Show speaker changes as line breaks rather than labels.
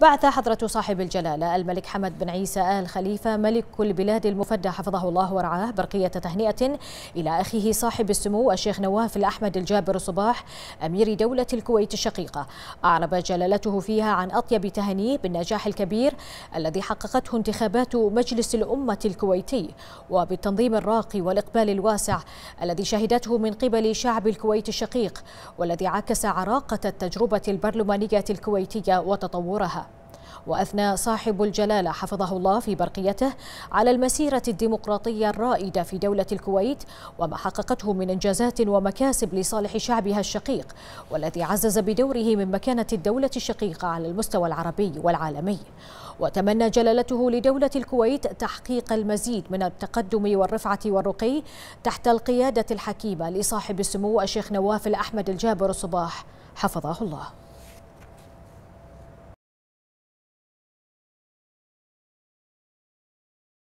بعث حضرة صاحب الجلالة الملك حمد بن عيسى آل خليفة ملك كل بلاد المفدى حفظه الله ورعاه برقية تهنئة إلى أخيه صاحب السمو الشيخ نواف الأحمد الجابر صباح أمير دولة الكويت الشقيقة أعرب جلالته فيها عن أطيب تهنيه بالنجاح الكبير الذي حققته انتخابات مجلس الأمة الكويتي وبالتنظيم الراقي والإقبال الواسع الذي شهدته من قبل شعب الكويت الشقيق والذي عكس عراقة التجربة البرلمانية الكويتية وتطورها وأثنى صاحب الجلالة حفظه الله في برقيته على المسيرة الديمقراطية الرائدة في دولة الكويت وما حققته من إنجازات ومكاسب لصالح شعبها الشقيق والذي عزز بدوره من مكانة الدولة الشقيقة على المستوى العربي والعالمي وتمنى جلالته لدولة الكويت تحقيق المزيد من التقدم والرفعة والرقي تحت القيادة الحكيمة لصاحب السمو الشيخ نواف الأحمد الجابر الصباح حفظه الله